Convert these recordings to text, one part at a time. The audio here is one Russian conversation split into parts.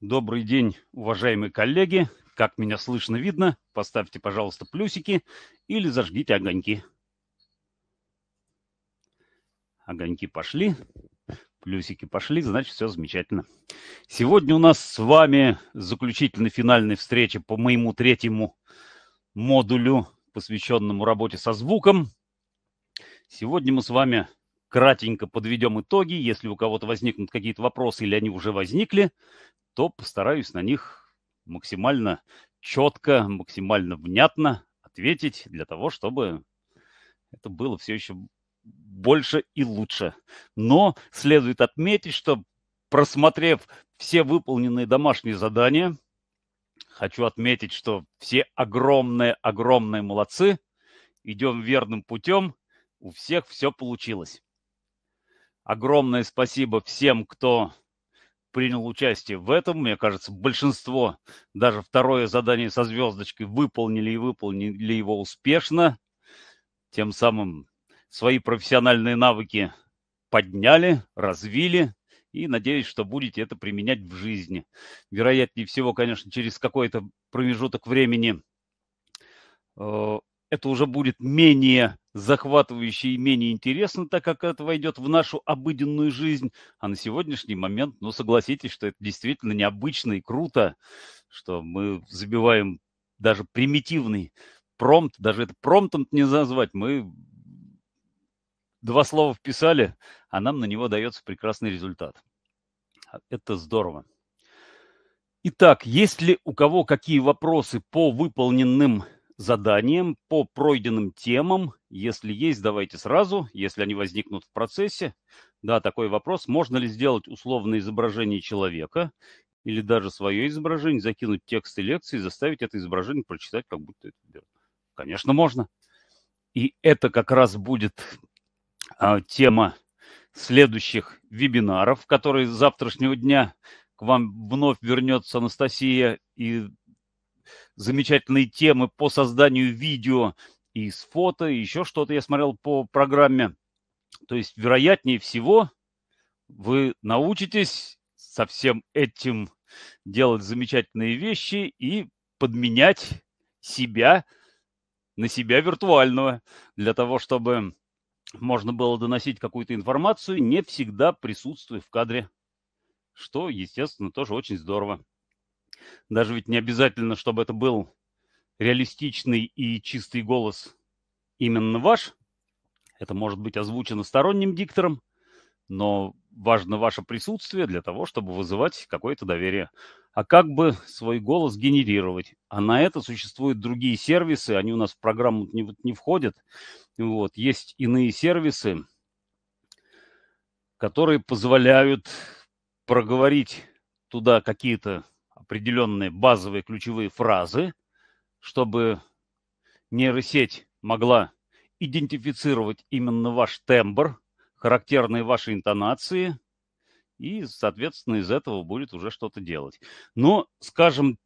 Добрый день, уважаемые коллеги. Как меня слышно, видно, поставьте, пожалуйста, плюсики или зажгите огоньки. Огоньки пошли, плюсики пошли, значит, все замечательно. Сегодня у нас с вами заключительная финальная встреча по моему третьему модулю, посвященному работе со звуком. Сегодня мы с вами кратенько подведем итоги. Если у кого-то возникнут какие-то вопросы или они уже возникли, то постараюсь на них максимально четко, максимально внятно ответить для того, чтобы это было все еще больше и лучше. Но следует отметить, что просмотрев все выполненные домашние задания, хочу отметить, что все огромные-огромные молодцы, идем верным путем, у всех все получилось. Огромное спасибо всем, кто принял участие в этом. Мне кажется, большинство, даже второе задание со звездочкой, выполнили и выполнили его успешно. Тем самым свои профессиональные навыки подняли, развили. И надеюсь, что будете это применять в жизни. Вероятнее всего, конечно, через какой-то промежуток времени э, это уже будет менее захватывающе и менее интересно, так как это войдет в нашу обыденную жизнь. А на сегодняшний момент, ну согласитесь, что это действительно необычно и круто, что мы забиваем даже примитивный промпт, даже это промптом не назвать, мы два слова вписали, а нам на него дается прекрасный результат. Это здорово. Итак, есть ли у кого какие вопросы по выполненным заданиям, по пройденным темам, если есть, давайте сразу, если они возникнут в процессе. Да, такой вопрос, можно ли сделать условное изображение человека или даже свое изображение, закинуть тексты лекции, заставить это изображение прочитать, как будто это делают. Конечно, можно. И это как раз будет а, тема следующих вебинаров, которые с завтрашнего дня к вам вновь вернется Анастасия и замечательные темы по созданию видео и с фото, и еще что-то я смотрел по программе. То есть, вероятнее всего, вы научитесь со всем этим делать замечательные вещи и подменять себя на себя виртуального для того, чтобы можно было доносить какую-то информацию, не всегда присутствуя в кадре, что, естественно, тоже очень здорово. Даже ведь не обязательно, чтобы это был реалистичный и чистый голос именно ваш. Это может быть озвучено сторонним диктором, но важно ваше присутствие для того, чтобы вызывать какое-то доверие. А как бы свой голос генерировать? А на это существуют другие сервисы, они у нас в программу не, не входят. Вот. Есть иные сервисы, которые позволяют проговорить туда какие-то определенные базовые ключевые фразы, чтобы нейросеть могла идентифицировать именно ваш тембр, характерные ваши интонации, и, соответственно, из этого будет уже что-то делать. Но, скажем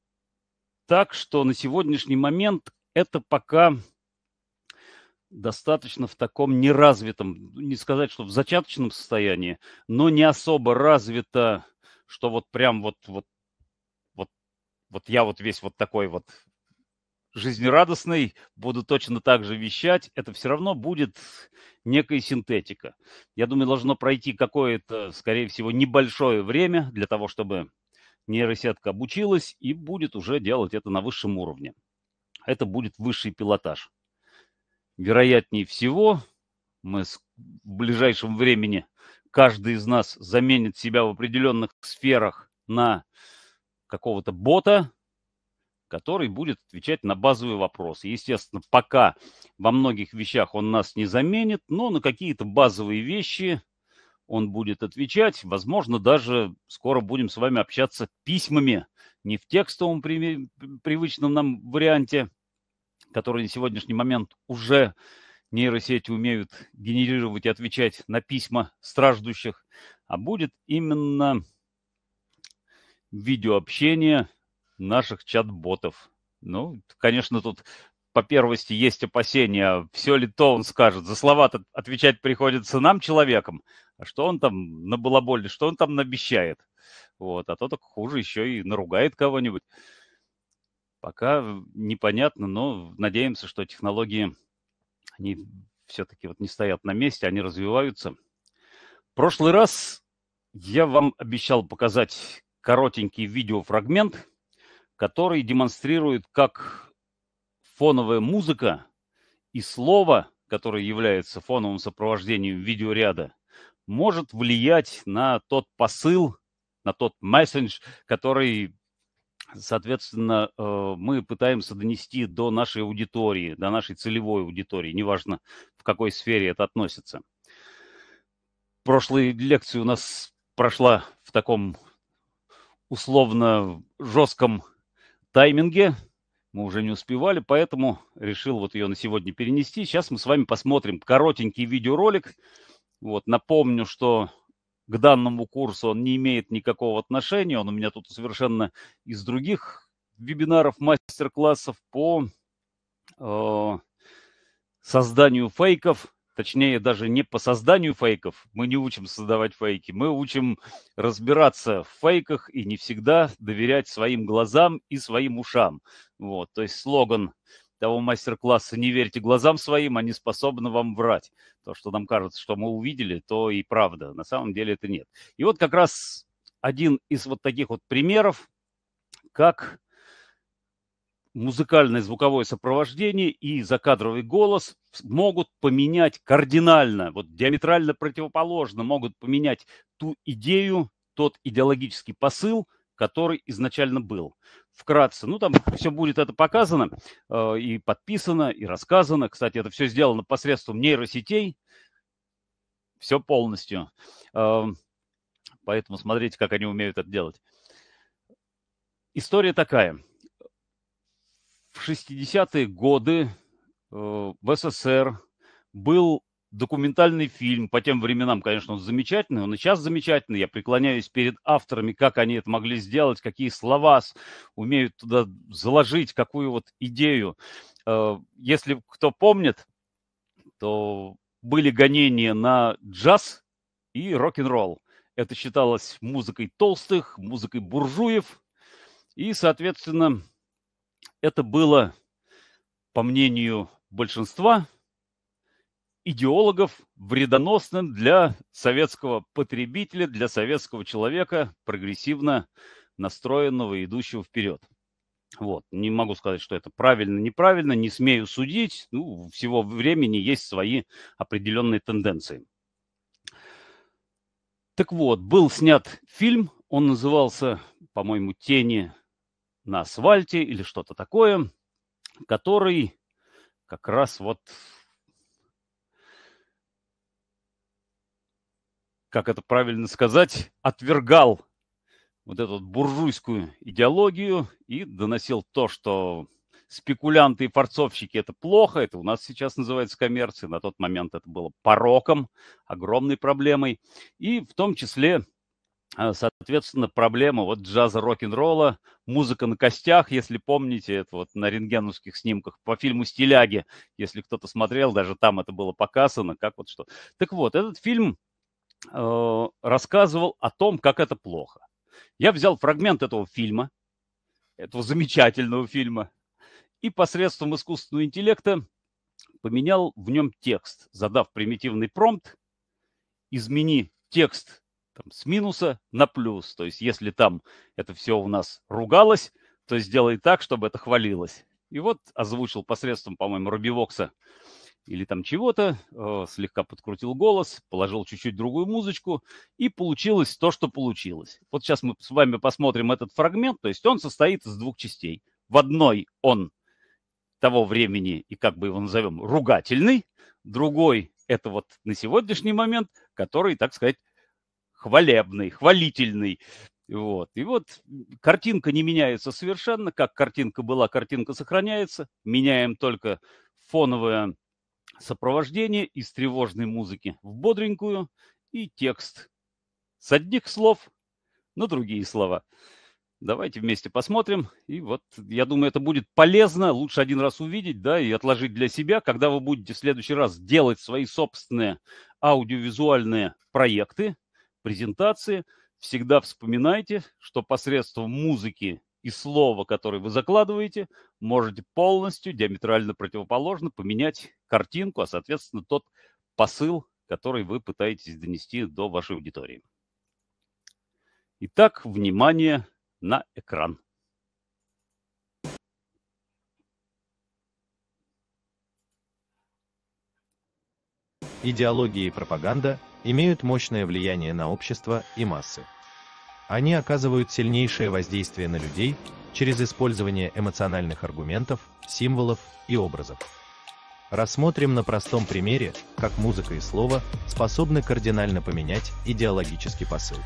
так, что на сегодняшний момент это пока достаточно в таком неразвитом, не сказать, что в зачаточном состоянии, но не особо развито, что вот прям вот, вот, вот, вот я вот весь вот такой вот жизнерадостный, буду точно так же вещать, это все равно будет некая синтетика. Я думаю, должно пройти какое-то, скорее всего, небольшое время для того, чтобы нейросетка обучилась и будет уже делать это на высшем уровне. Это будет высший пилотаж. Вероятнее всего, мы в ближайшем времени, каждый из нас заменит себя в определенных сферах на какого-то бота, который будет отвечать на базовые вопросы. Естественно, пока во многих вещах он нас не заменит, но на какие-то базовые вещи он будет отвечать. Возможно, даже скоро будем с вами общаться письмами, не в текстовом привычном нам варианте, который на сегодняшний момент уже нейросети умеют генерировать и отвечать на письма страждущих, а будет именно видеообщение – наших чат-ботов. Ну, конечно, тут по первости есть опасения, все ли то он скажет. За слова отвечать приходится нам, человеком. А что он там на балаболе, что он там обещает? Вот, а то так хуже еще и наругает кого-нибудь. Пока непонятно, но надеемся, что технологии, они все-таки вот не стоят на месте, они развиваются. В прошлый раз я вам обещал показать коротенький видеофрагмент – который демонстрирует, как фоновая музыка и слово, которое является фоновым сопровождением видеоряда, может влиять на тот посыл, на тот мессендж, который, соответственно, э, мы пытаемся донести до нашей аудитории, до нашей целевой аудитории, неважно, в какой сфере это относится. Прошлая лекция у нас прошла в таком условно жестком тайминге. Мы уже не успевали, поэтому решил вот ее на сегодня перенести. Сейчас мы с вами посмотрим коротенький видеоролик. Вот, напомню, что к данному курсу он не имеет никакого отношения. Он у меня тут совершенно из других вебинаров, мастер-классов по э, созданию фейков, Точнее, даже не по созданию фейков. Мы не учим создавать фейки. Мы учим разбираться в фейках и не всегда доверять своим глазам и своим ушам. Вот, то есть слоган того мастер-класса «Не верьте глазам своим, они способны вам врать». То, что нам кажется, что мы увидели, то и правда. На самом деле это нет. И вот как раз один из вот таких вот примеров, как музыкальное звуковое сопровождение и закадровый голос могут поменять кардинально, вот диаметрально противоположно могут поменять ту идею, тот идеологический посыл, который изначально был. Вкратце, ну там все будет это показано э, и подписано, и рассказано. Кстати, это все сделано посредством нейросетей, все полностью. Э, поэтому смотрите, как они умеют это делать. История такая. В 60-е годы Э, в СССР был документальный фильм, по тем временам, конечно, он замечательный, он и сейчас замечательный, я преклоняюсь перед авторами, как они это могли сделать, какие слова умеют туда заложить, какую вот идею. Э, если кто помнит, то были гонения на джаз и рок-н-ролл. Это считалось музыкой толстых, музыкой буржуев, и, соответственно, это было, по мнению большинства идеологов вредоносным для советского потребителя, для советского человека, прогрессивно настроенного, и идущего вперед. Вот. Не могу сказать, что это правильно, неправильно, не смею судить. Ну, всего времени есть свои определенные тенденции. Так вот, был снят фильм, он назывался, по-моему, «Тени на асфальте» или что-то такое, который как раз вот как это правильно сказать, отвергал вот эту буржуйскую идеологию и доносил то, что спекулянты и форцовщики – это плохо, это у нас сейчас называется коммерцией, на тот момент это было пороком, огромной проблемой, и в том числе а, соответственно, проблема вот джаза рок-н-ролла, музыка на костях, если помните, это вот на рентгеновских снимках по фильму «Стиляги», если кто-то смотрел, даже там это было показано, как вот что. Так вот, этот фильм э, рассказывал о том, как это плохо. Я взял фрагмент этого фильма, этого замечательного фильма, и посредством искусственного интеллекта поменял в нем текст, задав примитивный промпт, измени текст там, с минуса на плюс. То есть если там это все у нас ругалось, то сделай так, чтобы это хвалилось. И вот озвучил посредством, по-моему, Рубивокса или там чего-то, э, слегка подкрутил голос, положил чуть-чуть другую музычку, и получилось то, что получилось. Вот сейчас мы с вами посмотрим этот фрагмент, то есть он состоит из двух частей. В одной он того времени, и как бы его назовем, ругательный, другой – это вот на сегодняшний момент, который, так сказать, хвалебный, хвалительный. Вот. И вот картинка не меняется совершенно, как картинка была, картинка сохраняется. Меняем только фоновое сопровождение из тревожной музыки в бодренькую и текст с одних слов на другие слова. Давайте вместе посмотрим. И вот, я думаю, это будет полезно. Лучше один раз увидеть, да, и отложить для себя, когда вы будете в следующий раз делать свои собственные аудиовизуальные проекты, презентации, всегда вспоминайте, что посредством музыки и слова, которые вы закладываете, можете полностью диаметрально противоположно поменять картинку, а, соответственно, тот посыл, который вы пытаетесь донести до вашей аудитории. Итак, внимание на экран. Идеология и пропаганда – имеют мощное влияние на общество и массы. Они оказывают сильнейшее воздействие на людей через использование эмоциональных аргументов, символов и образов. Рассмотрим на простом примере, как музыка и слово способны кардинально поменять идеологический посыл.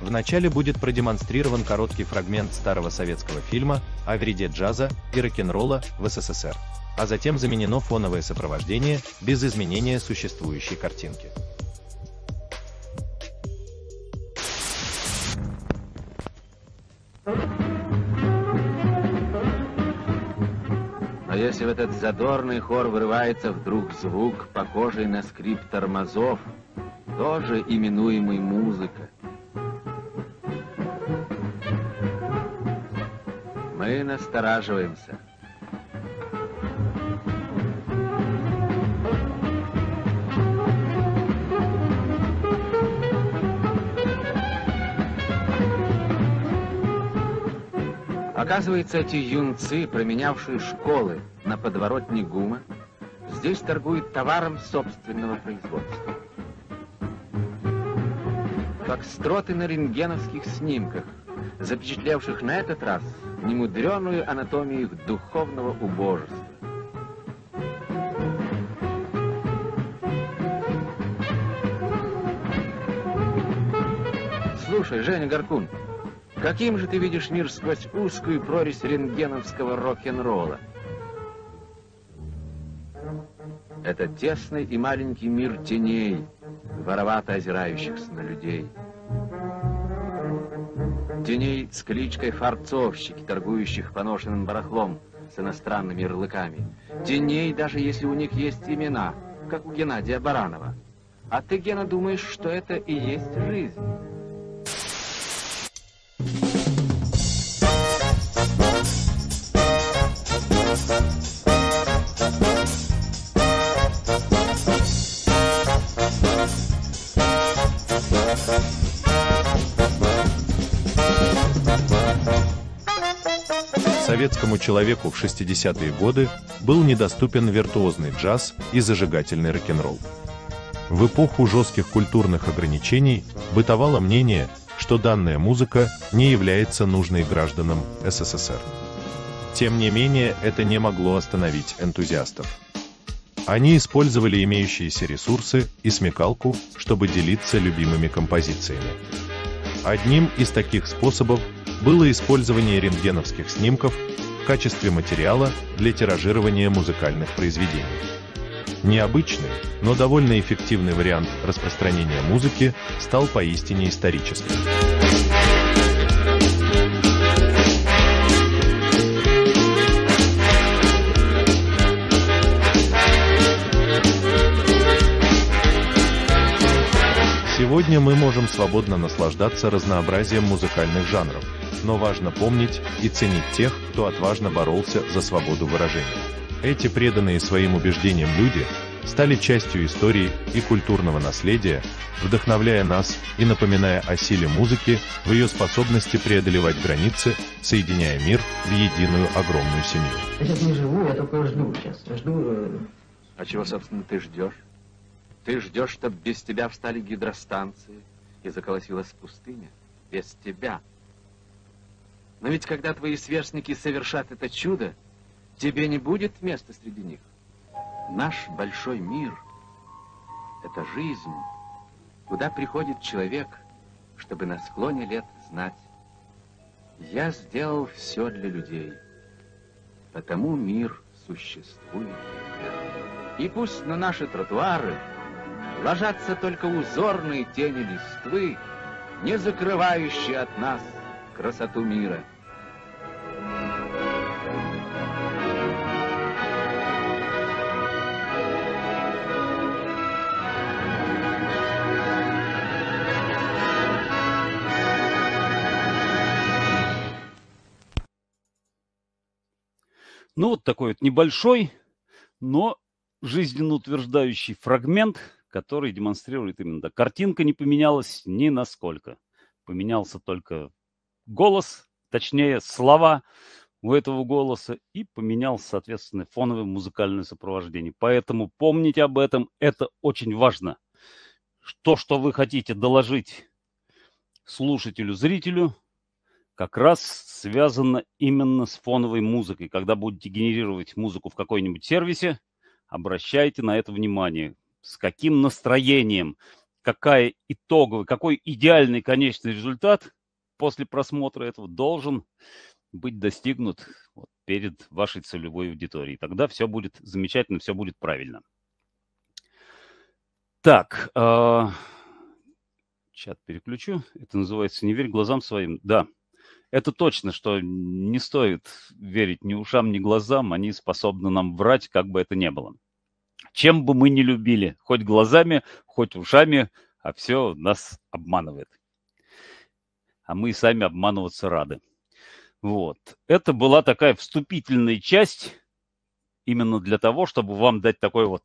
Вначале будет продемонстрирован короткий фрагмент старого советского фильма о вреде джаза и рок-н-ролла в СССР, а затем заменено фоновое сопровождение без изменения существующей картинки. если в этот задорный хор врывается вдруг звук, похожий на скрип тормозов, тоже именуемый музыка. Мы настораживаемся. Оказывается, эти юнцы, променявшие школы, на подворотне ГУМа. Здесь торгуют товаром собственного производства. Как строты на рентгеновских снимках, запечатлевших на этот раз немудреную анатомию их духовного убожества. Слушай, Женя Горкун, каким же ты видишь мир сквозь узкую прорезь рентгеновского рок-н-ролла? Это тесный и маленький мир теней, воровато озирающихся на людей. Теней с кличкой фарцовщики, торгующих поношенным барахлом с иностранными ярлыками. Теней, даже если у них есть имена, как у Геннадия Баранова. А ты, Гена, думаешь, что это и есть жизнь? советскому человеку в 60-е годы был недоступен виртуозный джаз и зажигательный рок-н-ролл. В эпоху жестких культурных ограничений бытовало мнение, что данная музыка не является нужной гражданам СССР. Тем не менее, это не могло остановить энтузиастов. Они использовали имеющиеся ресурсы и смекалку, чтобы делиться любимыми композициями. Одним из таких способов было использование рентгеновских снимков в качестве материала для тиражирования музыкальных произведений. Необычный, но довольно эффективный вариант распространения музыки стал поистине историческим. Сегодня мы можем свободно наслаждаться разнообразием музыкальных жанров, но важно помнить и ценить тех, кто отважно боролся за свободу выражения. Эти преданные своим убеждениям люди стали частью истории и культурного наследия, вдохновляя нас и напоминая о силе музыки в ее способности преодолевать границы, соединяя мир в единую огромную семью. Я сейчас не живу, я только жду сейчас. жду... Э, а чего, собственно, ты ждешь? Ты ждешь, чтоб без тебя встали гидростанции и заколосилась пустыня? Без тебя. Но ведь когда твои сверстники совершат это чудо, тебе не будет места среди них. Наш большой мир — это жизнь, куда приходит человек, чтобы на склоне лет знать. Я сделал все для людей, потому мир существует. И пусть на наши тротуары ложатся только узорные тени листвы, не закрывающие от нас красоту мира. Ну вот такой вот небольшой, но жизненно утверждающий фрагмент который демонстрирует именно. да Картинка не поменялась ни насколько. Поменялся только голос, точнее слова у этого голоса и поменял, соответственно, фоновое музыкальное сопровождение. Поэтому помните об этом, это очень важно. То, что вы хотите доложить слушателю, зрителю, как раз связано именно с фоновой музыкой. Когда будете генерировать музыку в какой-нибудь сервисе, обращайте на это внимание с каким настроением, какая итоговый, какой идеальный конечный результат после просмотра этого должен быть достигнут вот, перед вашей целевой аудиторией. Тогда все будет замечательно, все будет правильно. Так, э, чат переключу. Это называется «Не верь глазам своим». Да, это точно, что не стоит верить ни ушам, ни глазам. Они способны нам врать, как бы это ни было. Чем бы мы ни любили, хоть глазами, хоть ушами, а все нас обманывает. А мы и сами обманываться рады. Вот. Это была такая вступительная часть именно для того, чтобы вам дать такое вот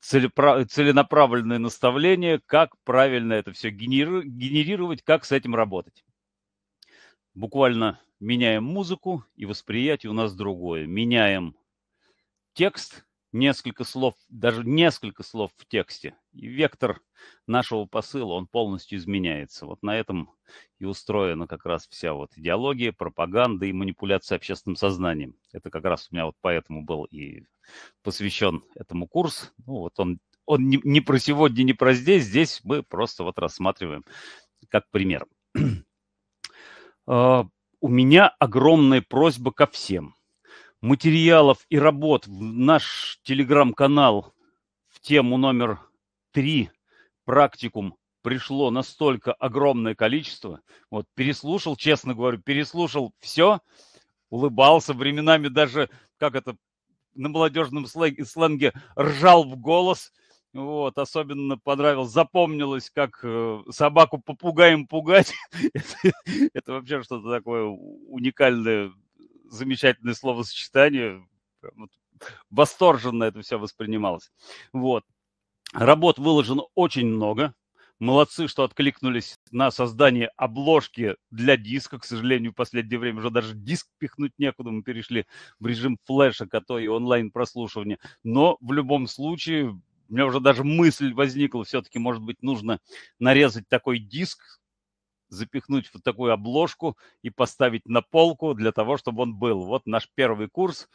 целенаправленное наставление, как правильно это все генерировать, как с этим работать. Буквально меняем музыку, и восприятие у нас другое. Меняем текст, несколько слов, даже несколько слов в тексте. И вектор нашего посыла, он полностью изменяется. Вот на этом и устроена как раз вся вот идеология, пропаганда и манипуляция общественным сознанием. Это как раз у меня вот поэтому был и посвящен этому курс. Ну вот он, он не, не про сегодня, не про здесь. Здесь мы просто вот рассматриваем как пример. А, у меня огромная просьба ко всем – материалов и работ в наш телеграм-канал в тему номер 3 «Практикум» пришло настолько огромное количество. Вот переслушал, честно говорю, переслушал все, улыбался временами даже, как это на молодежном сленге, сленге ржал в голос. Вот, особенно понравилось, запомнилось, как э, собаку попугаем пугать. это, это вообще что-то такое уникальное замечательное словосочетание. Вот, восторженно это все воспринималось. Вот. Работ выложено очень много. Молодцы, что откликнулись на создание обложки для диска. К сожалению, в последнее время уже даже диск пихнуть некуда. Мы перешли в режим флеша, и онлайн-прослушивания. Но в любом случае, у меня уже даже мысль возникла, все-таки, может быть, нужно нарезать такой диск, запихнуть в такую обложку и поставить на полку для того, чтобы он был. Вот наш первый курс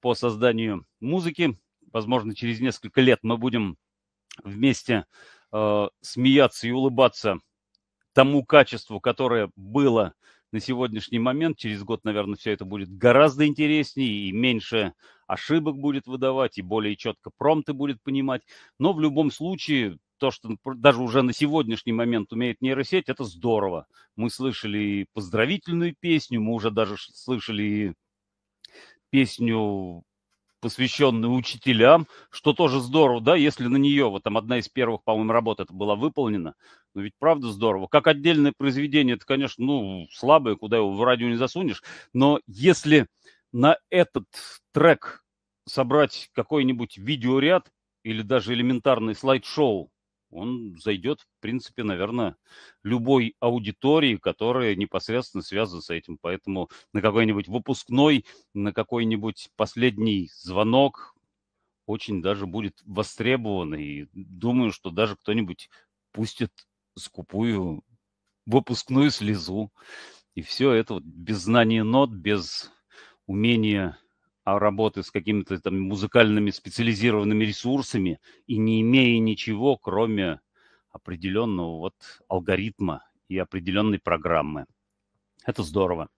по созданию музыки. Возможно, через несколько лет мы будем вместе э, смеяться и улыбаться тому качеству, которое было на сегодняшний момент. Через год, наверное, все это будет гораздо интереснее и меньше ошибок будет выдавать, и более четко промты будет понимать. Но в любом случае то, что ну, даже уже на сегодняшний момент умеет нейросеть, это здорово. Мы слышали поздравительную песню, мы уже даже слышали песню, посвященную учителям, что тоже здорово, да, если на нее, вот там одна из первых, по-моему, работ это была выполнена, но ведь правда здорово. Как отдельное произведение, это, конечно, ну, слабое, куда его в радио не засунешь, но если на этот трек собрать какой-нибудь видеоряд или даже элементарный слайд-шоу, он зайдет, в принципе, наверное, любой аудитории, которая непосредственно связана с этим. Поэтому на какой-нибудь выпускной, на какой-нибудь последний звонок очень даже будет востребован. И думаю, что даже кто-нибудь пустит скупую выпускную слезу. И все это вот без знания нот, без умения а работы с какими-то там музыкальными специализированными ресурсами и не имея ничего, кроме определенного вот алгоритма и определенной программы. Это здорово.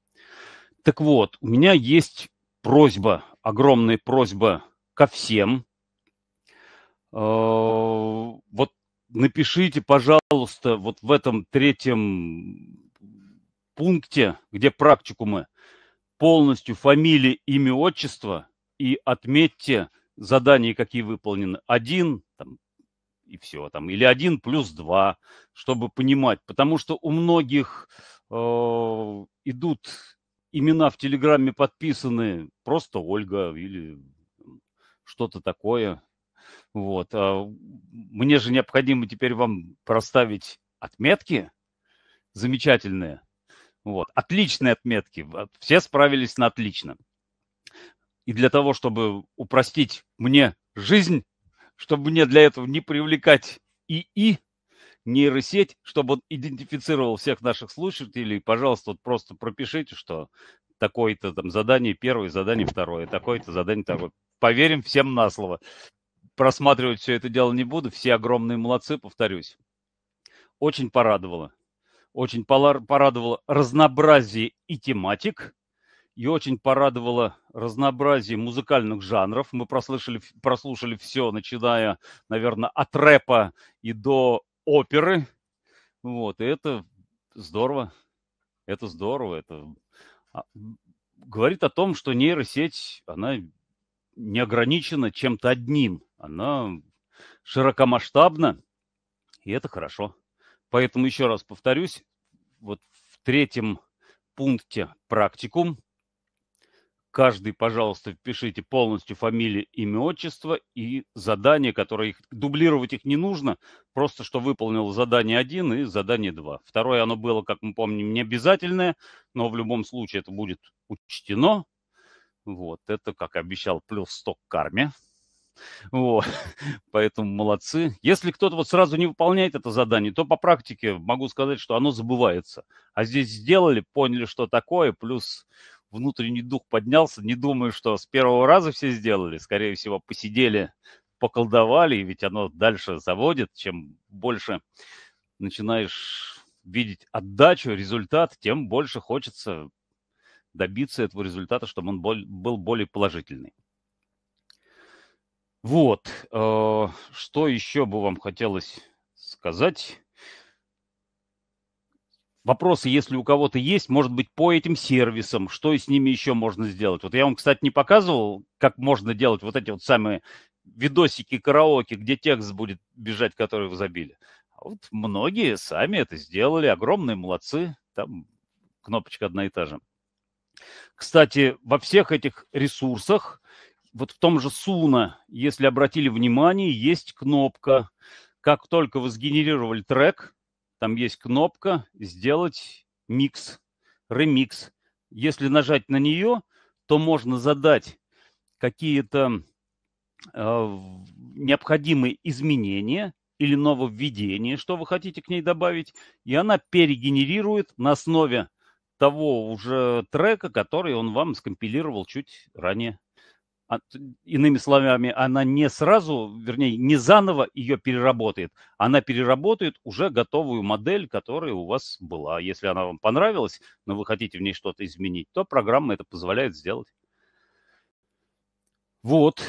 Так вот, у меня есть просьба, огромная просьба ко всем. Э, вот напишите, пожалуйста, вот в этом третьем пункте, где практикумы, полностью фамилии, имя, отчество и отметьте задания, какие выполнены. Один, там, и все, там, или один плюс два, чтобы понимать. Потому что у многих э, идут имена в Телеграме подписаны просто Ольга или что-то такое. Вот. А мне же необходимо теперь вам проставить отметки замечательные – вот. Отличные отметки. Все справились на отлично. И для того, чтобы упростить мне жизнь, чтобы мне для этого не привлекать ИИ, нейросеть, чтобы он идентифицировал всех наших слушателей, пожалуйста, вот просто пропишите, что такое-то там задание первое, задание второе, такое-то задание второе. Поверим всем на слово. Просматривать все это дело не буду, все огромные молодцы, повторюсь. Очень порадовало. Очень порадовало разнообразие и тематик, и очень порадовало разнообразие музыкальных жанров. Мы прослышали, прослушали все, начиная, наверное, от рэпа и до оперы. Вот, и это здорово. Это здорово. Это а, говорит о том, что нейросеть, она не ограничена чем-то одним. Она широкомасштабна, и это хорошо. Поэтому еще раз повторюсь, вот в третьем пункте практикум каждый, пожалуйста, впишите полностью фамилию, имя, отчество и задание, которое их, дублировать их не нужно, просто что выполнил задание 1 и задание 2. Второе, оно было, как мы помним, не обязательное, но в любом случае это будет учтено. Вот, это, как обещал, плюс сток к карме. Вот. Поэтому молодцы. Если кто-то вот сразу не выполняет это задание, то по практике могу сказать, что оно забывается. А здесь сделали, поняли, что такое, плюс внутренний дух поднялся. Не думаю, что с первого раза все сделали. Скорее всего, посидели, поколдовали, и ведь оно дальше заводит. Чем больше начинаешь видеть отдачу, результат, тем больше хочется добиться этого результата, чтобы он был более положительный. Вот, э, что еще бы вам хотелось сказать? Вопросы, если у кого-то есть, может быть, по этим сервисам, что с ними еще можно сделать? Вот я вам, кстати, не показывал, как можно делать вот эти вот самые видосики караоке, где текст будет бежать, который вы забили. А вот многие сами это сделали, огромные молодцы, там кнопочка одна и та же. Кстати, во всех этих ресурсах вот в том же Суна, если обратили внимание, есть кнопка. Как только вы сгенерировали трек, там есть кнопка «Сделать микс», «Ремикс». Если нажать на нее, то можно задать какие-то э, необходимые изменения или нововведения, что вы хотите к ней добавить, и она перегенерирует на основе того уже трека, который он вам скомпилировал чуть ранее. А, иными словами, она не сразу, вернее, не заново ее переработает. Она переработает уже готовую модель, которая у вас была. Если она вам понравилась, но вы хотите в ней что-то изменить, то программа это позволяет сделать. Вот.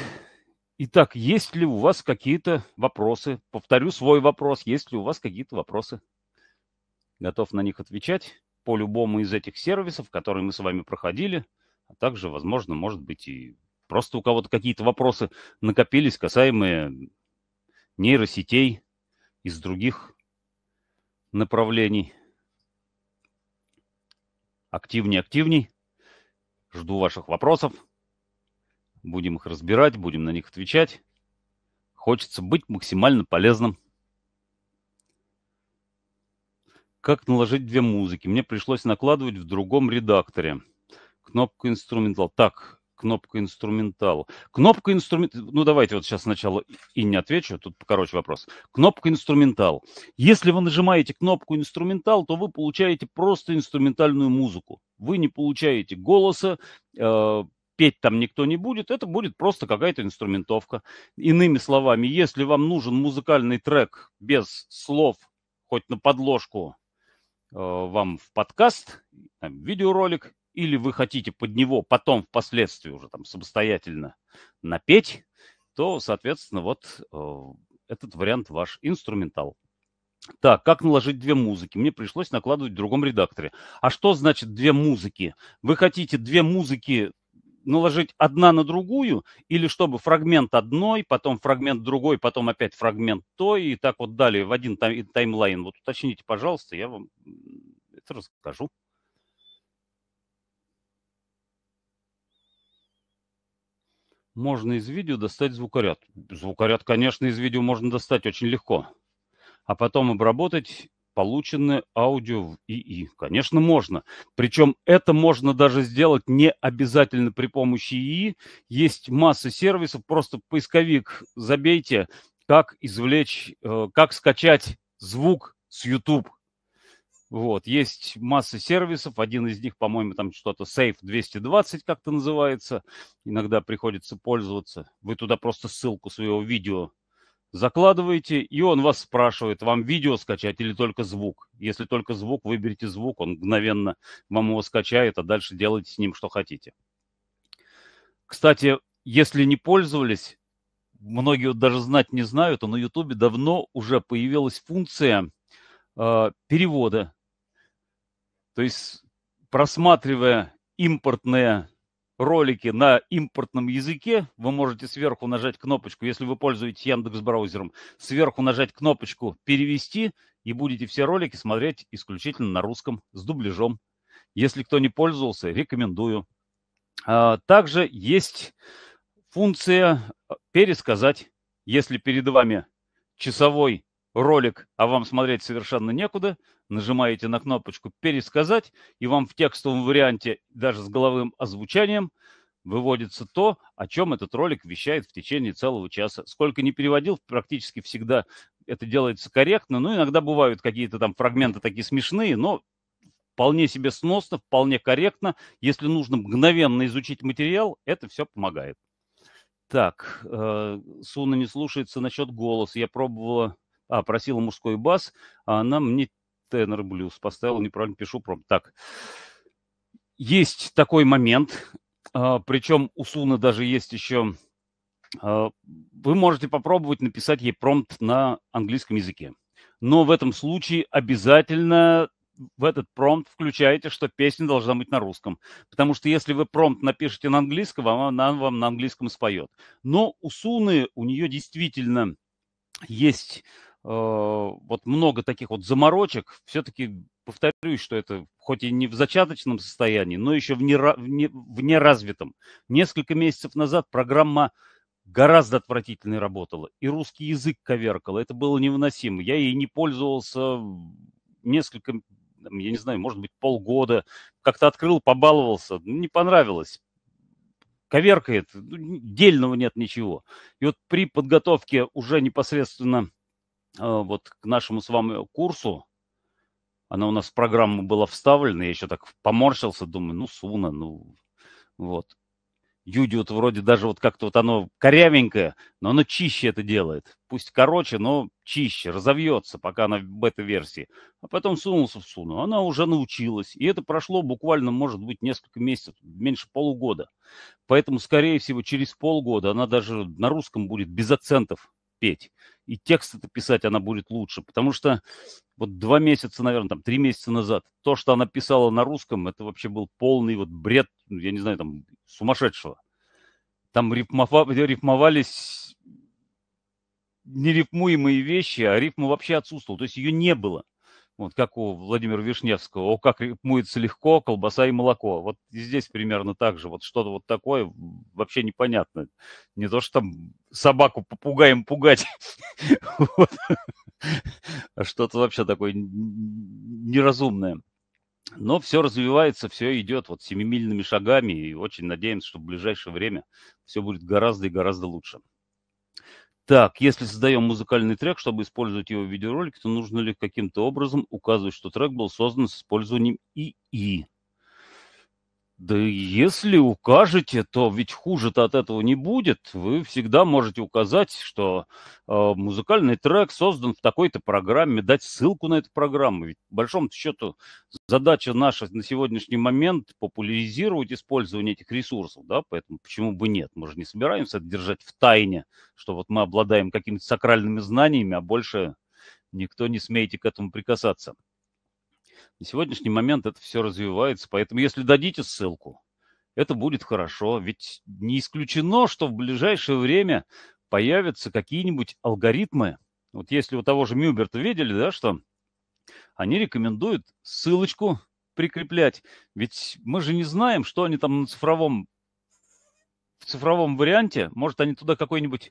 Итак, есть ли у вас какие-то вопросы? Повторю свой вопрос. Есть ли у вас какие-то вопросы? Готов на них отвечать по любому из этих сервисов, которые мы с вами проходили, а также, возможно, может быть и Просто у кого-то какие-то вопросы накопились, касаемые нейросетей из других направлений. Активней, активней. Жду ваших вопросов. Будем их разбирать, будем на них отвечать. Хочется быть максимально полезным. Как наложить две музыки? Мне пришлось накладывать в другом редакторе. Кнопка инструментал. Так, кнопка инструментал. Кнопка инструментал... Ну, давайте вот сейчас сначала и не отвечу, тут короче вопрос. Кнопка инструментал. Если вы нажимаете кнопку инструментал, то вы получаете просто инструментальную музыку. Вы не получаете голоса, э, петь там никто не будет, это будет просто какая-то инструментовка. Иными словами, если вам нужен музыкальный трек без слов, хоть на подложку, э, вам в подкаст, там, видеоролик или вы хотите под него потом впоследствии уже там самостоятельно напеть, то, соответственно, вот э, этот вариант ваш инструментал. Так, как наложить две музыки? Мне пришлось накладывать в другом редакторе. А что значит две музыки? Вы хотите две музыки наложить одна на другую, или чтобы фрагмент одной, потом фрагмент другой, потом опять фрагмент той, и так вот далее в один тайм таймлайн. Вот уточните, пожалуйста, я вам это расскажу. можно из видео достать звукоряд. Звукоряд, конечно, из видео можно достать очень легко. А потом обработать полученное аудио в ИИ. Конечно, можно. Причем это можно даже сделать не обязательно при помощи ИИ. Есть масса сервисов, просто поисковик забейте, как извлечь, э, как скачать звук с YouTube. Вот, есть масса сервисов, один из них, по-моему, там что-то Safe 220 как-то называется, иногда приходится пользоваться. Вы туда просто ссылку своего видео закладываете, и он вас спрашивает, вам видео скачать или только звук. Если только звук, выберите звук, он мгновенно вам его скачает, а дальше делайте с ним что хотите. Кстати, если не пользовались, многие даже знать не знают, а на YouTube давно уже появилась функция – Э, перевода. То есть просматривая импортные ролики на импортном языке, вы можете сверху нажать кнопочку, если вы пользуетесь Яндекс браузером, сверху нажать кнопочку «Перевести» и будете все ролики смотреть исключительно на русском с дубляжом. Если кто не пользовался, рекомендую. А, также есть функция «Пересказать». Если перед вами часовой ролик, а вам смотреть совершенно некуда, нажимаете на кнопочку «Пересказать», и вам в текстовом варианте, даже с головым озвучанием, выводится то, о чем этот ролик вещает в течение целого часа. Сколько не переводил, практически всегда это делается корректно. Ну, иногда бывают какие-то там фрагменты такие смешные, но вполне себе сносно, вполне корректно. Если нужно мгновенно изучить материал, это все помогает. Так, э, Суна не слушается насчет голоса. Я пробовала а, просила мужской бас, а она мне тенор блюз поставила, неправильно пишу пром. Так, есть такой момент, а, причем у Суны даже есть еще... А, вы можете попробовать написать ей промпт на английском языке. Но в этом случае обязательно в этот промпт включаете, что песня должна быть на русском. Потому что если вы промпт напишете на английском, а она вам на английском споет. Но у Суны, у нее действительно есть Э, вот много таких вот заморочек, все-таки повторюсь, что это хоть и не в зачаточном состоянии, но еще в, нера, в, не, в неразвитом. Несколько месяцев назад программа гораздо отвратительнее работала, и русский язык коверкала, это было невыносимо. Я ей не пользовался несколько, я не знаю, может быть, полгода, как-то открыл, побаловался, ну, не понравилось коверкает, ну, дельного нет ничего. И вот при подготовке уже непосредственно Э, вот к нашему с вами курсу, она у нас в программу была вставлена, я еще так поморщился, думаю, ну, Суна, ну, вот. Юди вот вроде даже вот как-то вот оно корявенькое, но оно чище это делает. Пусть короче, но чище, разовьется, пока она в бета-версии. А потом сунулся в Суну. Она уже научилась. И это прошло буквально, может быть, несколько месяцев, меньше полугода. Поэтому, скорее всего, через полгода она даже на русском будет без акцентов петь. И текст это писать она будет лучше, потому что вот два месяца, наверное, там три месяца назад, то, что она писала на русском, это вообще был полный вот бред, ну, я не знаю, там сумасшедшего. Там рифмова... рифмовались нерифмуемые вещи, а рифма вообще отсутствовал, то есть ее не было вот как у Владимира Вишневского, о, как мыется легко, колбаса и молоко. Вот здесь примерно так же, вот что-то вот такое вообще непонятно. Не то, что там собаку попугаем пугать, а что-то вообще такое неразумное. Но все развивается, все идет вот семимильными шагами, и очень надеемся, что в ближайшее время все будет гораздо и гораздо лучше. Так, если создаем музыкальный трек, чтобы использовать его в видеоролике, то нужно ли каким-то образом указывать, что трек был создан с использованием ИИ? Да если укажете, то ведь хуже-то от этого не будет. Вы всегда можете указать, что э, музыкальный трек создан в такой-то программе, дать ссылку на эту программу. Ведь, по большому счету, задача наша на сегодняшний момент популяризировать использование этих ресурсов, да, поэтому почему бы нет? Мы же не собираемся это держать в тайне, что вот мы обладаем какими-то сакральными знаниями, а больше никто не смеете к этому прикасаться. На сегодняшний момент это все развивается, поэтому если дадите ссылку, это будет хорошо. Ведь не исключено, что в ближайшее время появятся какие-нибудь алгоритмы. Вот если у того же Мюберта видели, да, что они рекомендуют ссылочку прикреплять. Ведь мы же не знаем, что они там на цифровом, в цифровом варианте. Может, они туда какой-нибудь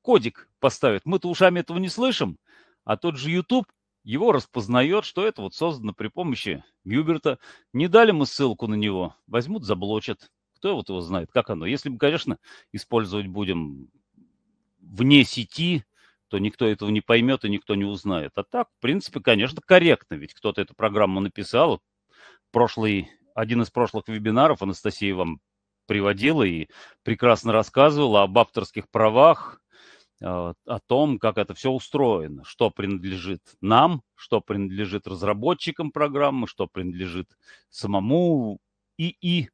кодик поставят. Мы-то ушами этого не слышим. А тот же YouTube его распознает, что это вот создано при помощи Мьюберта. Не дали мы ссылку на него, возьмут, заблочат. Кто вот его знает, как оно. Если мы, конечно, использовать будем вне сети, то никто этого не поймет и никто не узнает. А так, в принципе, конечно, корректно, ведь кто-то эту программу написал. Прошлый, один из прошлых вебинаров Анастасия вам приводила и прекрасно рассказывала об авторских правах, а, о том, как это все устроено, что принадлежит нам, что принадлежит разработчикам программы, что принадлежит самому ИИ.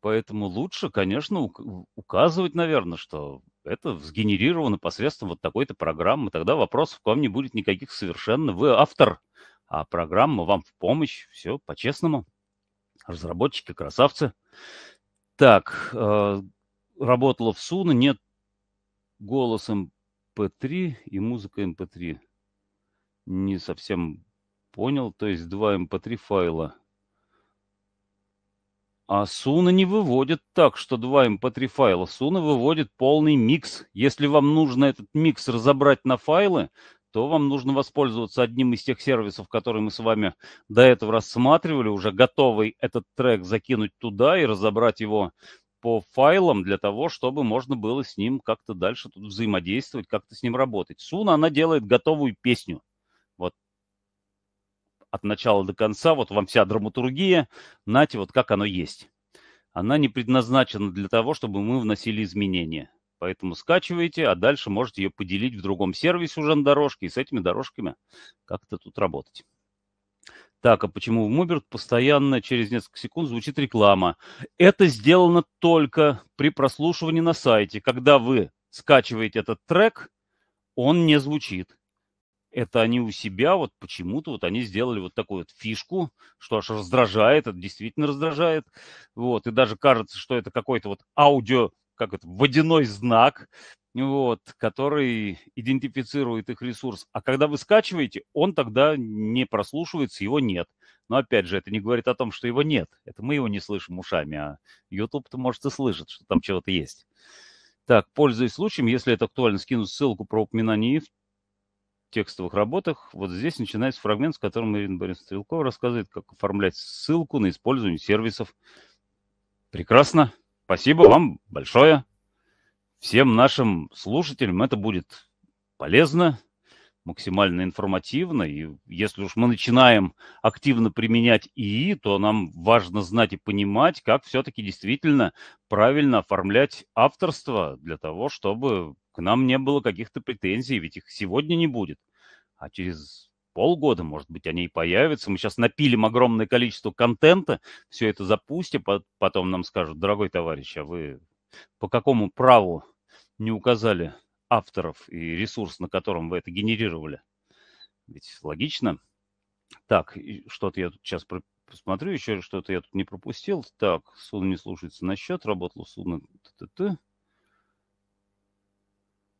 Поэтому лучше, конечно, указывать, наверное, что это сгенерировано посредством вот такой-то программы. Тогда вопросов к вам не будет никаких совершенно. Вы автор, а программа вам в помощь. Все по-честному. Разработчики красавцы. Так, э, работала в Суна, нет голос MP3 и музыка MP3. Не совсем понял, то есть два MP3 файла. А Суна не выводит так, что два MP3 файла. Суна выводит полный микс. Если вам нужно этот микс разобрать на файлы, то вам нужно воспользоваться одним из тех сервисов, которые мы с вами до этого рассматривали, уже готовый этот трек закинуть туда и разобрать его по файлам для того, чтобы можно было с ним как-то дальше тут взаимодействовать, как-то с ним работать. Суна, она делает готовую песню. Вот от начала до конца, вот вам вся драматургия, знаете, вот как оно есть. Она не предназначена для того, чтобы мы вносили изменения. Поэтому скачивайте, а дальше можете ее поделить в другом сервисе уже на дорожке и с этими дорожками как-то тут работать. Так, а почему в Моберт постоянно через несколько секунд звучит реклама? Это сделано только при прослушивании на сайте. Когда вы скачиваете этот трек, он не звучит. Это они у себя, вот почему-то вот они сделали вот такую вот фишку, что аж раздражает, это действительно раздражает. Вот, и даже кажется, что это какой-то вот аудио, как это, водяной знак, вот, который идентифицирует их ресурс. А когда вы скачиваете, он тогда не прослушивается, его нет. Но опять же, это не говорит о том, что его нет. Это мы его не слышим ушами, а YouTube-то, может, и слышит, что там чего-то есть. Так, пользуясь случаем, если это актуально, скину ссылку про упоминание в текстовых работах. Вот здесь начинается фрагмент, с которым Ирина Борисовна Стрелкова рассказывает, как оформлять ссылку на использование сервисов. Прекрасно. Спасибо вам большое всем нашим слушателям это будет полезно, максимально информативно. И если уж мы начинаем активно применять ИИ, то нам важно знать и понимать, как все-таки действительно правильно оформлять авторство для того, чтобы к нам не было каких-то претензий, ведь их сегодня не будет. А через полгода, может быть, они и появятся. Мы сейчас напилим огромное количество контента, все это запустим, потом нам скажут, дорогой товарищ, а вы по какому праву не указали авторов и ресурс, на котором вы это генерировали. Ведь логично. Так, что-то я тут сейчас посмотрю, еще что-то я тут не пропустил. Так, судно не слушается на счет, работало судно. Т -т -т.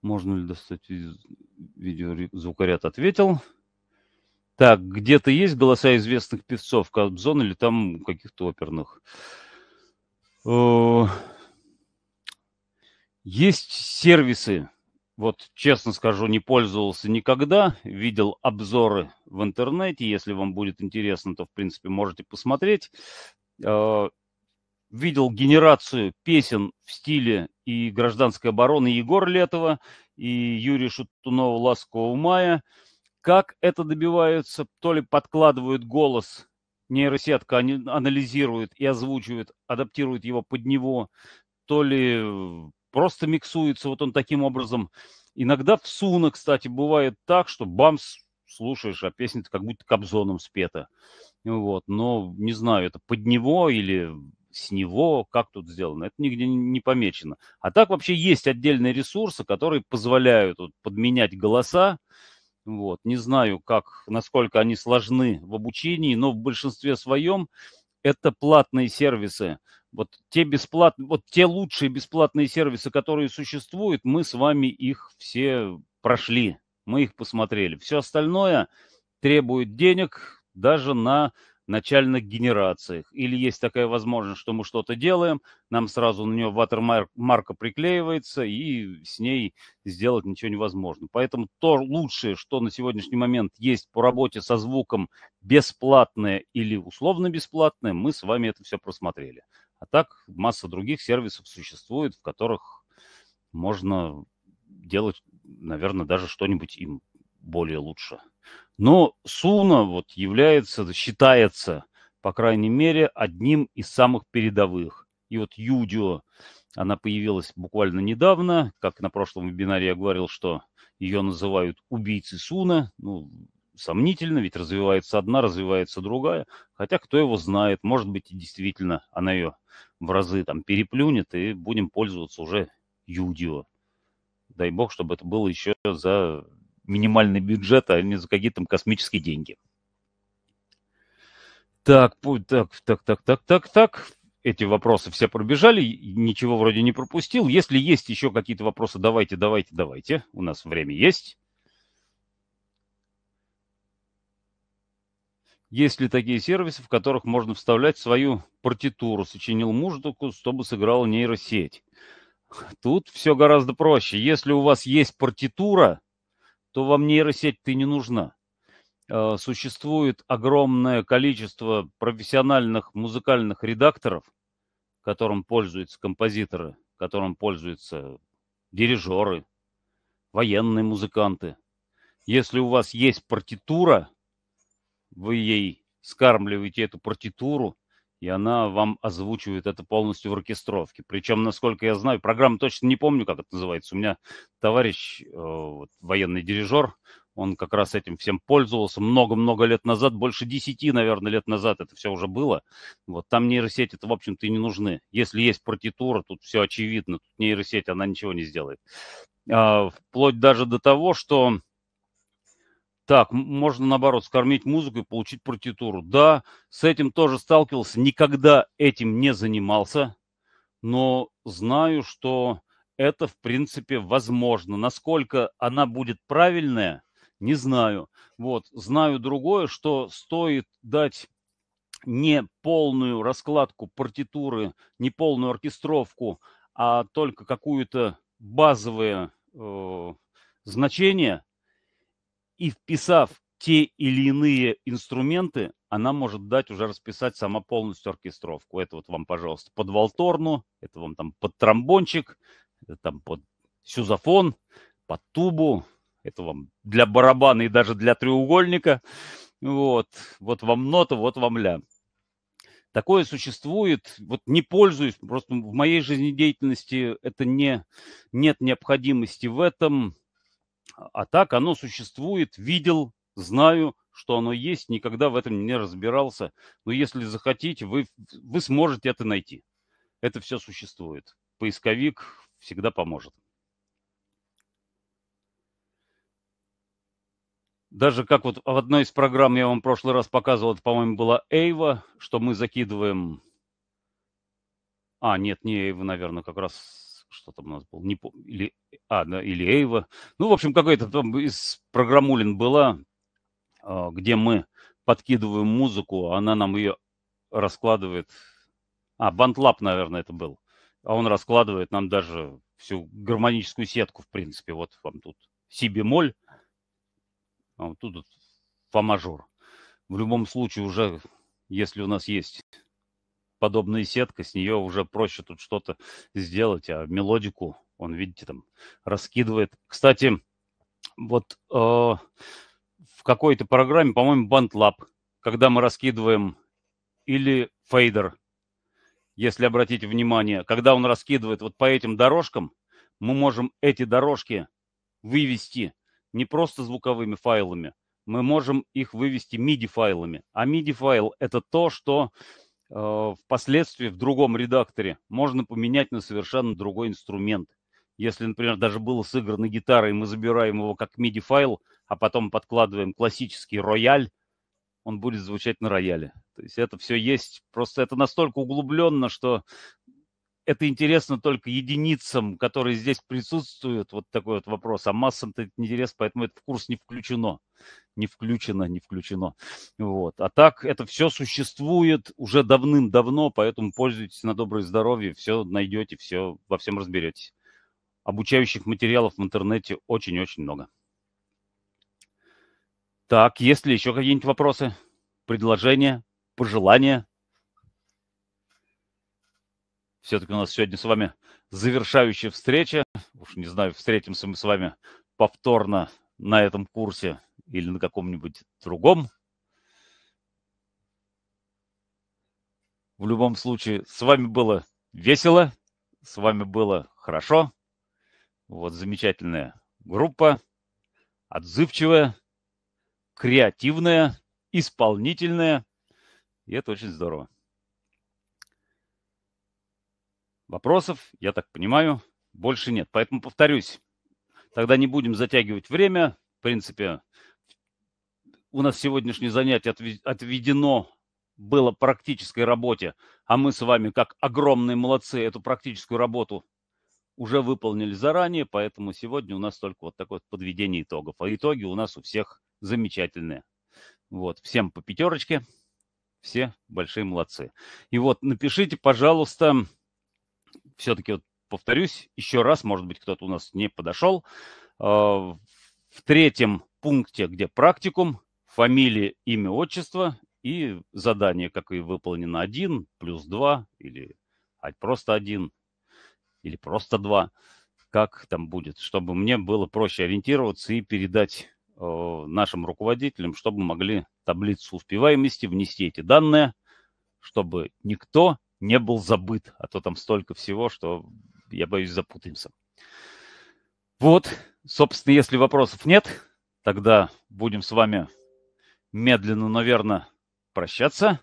Можно ли достать видео? Звукоряд ответил. Так, где-то есть голоса известных певцов Кобзон или там каких-то оперных? Есть сервисы, вот честно скажу, не пользовался никогда, видел обзоры в интернете, если вам будет интересно, то в принципе можете посмотреть. А, видел генерацию песен в стиле и гражданской обороны Егора Летова, и Юрия Шутунова «Ласкового мая». Как это добиваются? То ли подкладывают голос, нейросетка анализирует и озвучивает, адаптирует его под него, то ли просто миксуется вот он таким образом. Иногда в Суна, кстати, бывает так, что бамс, слушаешь, а песня-то как будто Кобзоном спета. Вот, но не знаю, это под него или с него, как тут сделано, это нигде не помечено. А так вообще есть отдельные ресурсы, которые позволяют вот, подменять голоса. Вот. Не знаю, как, насколько они сложны в обучении, но в большинстве своем это платные сервисы, вот те бесплатные, вот те лучшие бесплатные сервисы, которые существуют, мы с вами их все прошли, мы их посмотрели. Все остальное требует денег даже на начальных генерациях. Или есть такая возможность, что мы что-то делаем, нам сразу на нее ватермарка приклеивается, и с ней сделать ничего невозможно. Поэтому то лучшее, что на сегодняшний момент есть по работе со звуком бесплатное или условно бесплатное, мы с вами это все просмотрели. А так масса других сервисов существует, в которых можно делать, наверное, даже что-нибудь им более лучше. Но Суна вот является, считается, по крайней мере, одним из самых передовых. И вот Юдио, она появилась буквально недавно, как на прошлом вебинаре я говорил, что ее называют убийцей Суна. Ну, сомнительно, ведь развивается одна, развивается другая. Хотя кто его знает, может быть, и действительно она ее в разы там переплюнет, и будем пользоваться уже Юдио. Дай бог, чтобы это было еще за минимальный бюджет, а не за какие-то там космические деньги. Так, так, так, так, так, так, так. Эти вопросы все пробежали, ничего вроде не пропустил. Если есть еще какие-то вопросы, давайте, давайте, давайте. У нас время есть. Есть ли такие сервисы, в которых можно вставлять свою партитуру, сочинил музыку, чтобы сыграла нейросеть? Тут все гораздо проще. Если у вас есть партитура, то вам нейросеть ты не нужна. Э, существует огромное количество профессиональных музыкальных редакторов, которым пользуются композиторы, которым пользуются дирижеры, военные музыканты. Если у вас есть партитура, вы ей скармливаете эту партитуру, и она вам озвучивает это полностью в оркестровке. Причем, насколько я знаю, программа точно не помню, как это называется. У меня товарищ, э, вот, военный дирижер, он как раз этим всем пользовался много-много лет назад, больше десяти, наверное, лет назад это все уже было. Вот там нейросети это, в общем-то, и не нужны. Если есть партитура, тут все очевидно, тут нейросеть, она ничего не сделает. А, вплоть даже до того, что так, можно наоборот, скормить музыку и получить партитуру. Да, с этим тоже сталкивался, никогда этим не занимался, но знаю, что это, в принципе, возможно. Насколько она будет правильная, не знаю. Вот, знаю другое, что стоит дать не полную раскладку партитуры, не полную оркестровку, а только какую-то базовое э, значение – и вписав те или иные инструменты, она может дать уже расписать сама полностью оркестровку. Это вот вам, пожалуйста, под волторну, это вам там под тромбончик, это там под сюзофон, под тубу, это вам для барабана и даже для треугольника. Вот, вот вам нота, вот вам ля. Такое существует, вот не пользуюсь, просто в моей жизнедеятельности это не, нет необходимости в этом. А так оно существует, видел, знаю, что оно есть, никогда в этом не разбирался. Но если захотите, вы, вы сможете это найти. Это все существует. Поисковик всегда поможет. Даже как вот в одной из программ я вам в прошлый раз показывал, это, по-моему, была Эйва, что мы закидываем... А, нет, не Эйва, наверное, как раз что там у нас был, не помню, или, а, да, или Эйва. Ну, в общем, какая-то там из программулин была, а, где мы подкидываем музыку, а она нам ее раскладывает. А, Бантлап, наверное, это был. А он раскладывает нам даже всю гармоническую сетку, в принципе. Вот вам тут си бемоль, а вот тут фа мажор. В любом случае уже, если у нас есть подобная сетка, с нее уже проще тут что-то сделать, а мелодику он, видите, там раскидывает. Кстати, вот э, в какой-то программе, по-моему, BandLab, когда мы раскидываем или фейдер, если обратите внимание, когда он раскидывает вот по этим дорожкам, мы можем эти дорожки вывести не просто звуковыми файлами, мы можем их вывести MIDI-файлами. А MIDI-файл – это то, что Э, впоследствии в другом редакторе можно поменять на совершенно другой инструмент. Если, например, даже было сыграно гитарой, мы забираем его как MIDI-файл, а потом подкладываем классический рояль, он будет звучать на рояле. То есть это все есть. Просто это настолько углубленно, что это интересно только единицам, которые здесь присутствуют, вот такой вот вопрос, а массам-то это не интересно, поэтому это в курс не включено, не включено, не включено, вот. А так это все существует уже давным-давно, поэтому пользуйтесь на доброе здоровье, все найдете, все, во всем разберетесь. Обучающих материалов в интернете очень-очень много. Так, есть ли еще какие-нибудь вопросы, предложения, пожелания? Все-таки у нас сегодня с вами завершающая встреча. Уж не знаю, встретимся мы с вами повторно на этом курсе или на каком-нибудь другом. В любом случае, с вами было весело, с вами было хорошо. Вот замечательная группа, отзывчивая, креативная, исполнительная. И это очень здорово. Вопросов, я так понимаю, больше нет. Поэтому повторюсь, тогда не будем затягивать время. В принципе, у нас сегодняшнее занятие отведено было практической работе, а мы с вами, как огромные молодцы, эту практическую работу уже выполнили заранее, поэтому сегодня у нас только вот такое подведение итогов. А итоги у нас у всех замечательные. Вот, всем по пятерочке, все большие молодцы. И вот напишите, пожалуйста, все-таки вот повторюсь, еще раз, может быть, кто-то у нас не подошел. А, в третьем пункте, где практикум, фамилия, имя, отчество и задание, как и выполнено один плюс два или а, просто один или просто два как там будет, чтобы мне было проще ориентироваться и передать а, нашим руководителям, чтобы могли таблицу успеваемости внести эти данные, чтобы никто не был забыт, а то там столько всего, что я боюсь запутаемся. Вот, собственно, если вопросов нет, тогда будем с вами медленно, наверное, прощаться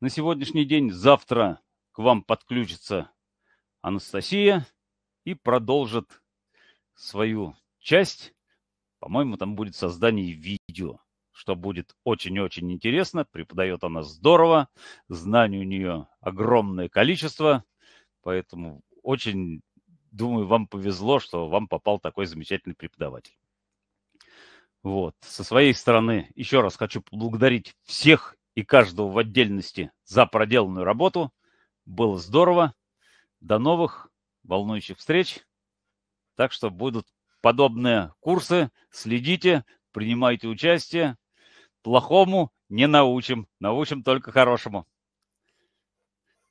на сегодняшний день. Завтра к вам подключится Анастасия и продолжит свою часть. По-моему, там будет создание видео что будет очень-очень интересно. Преподает она здорово, знаний у нее огромное количество, поэтому очень, думаю, вам повезло, что вам попал такой замечательный преподаватель. Вот. Со своей стороны еще раз хочу поблагодарить всех и каждого в отдельности за проделанную работу. Было здорово. До новых волнующих встреч. Так что будут подобные курсы. Следите, принимайте участие плохому не научим, научим только хорошему.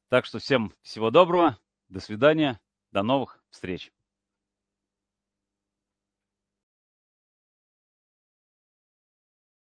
Так что всем всего доброго, до свидания, до новых встреч.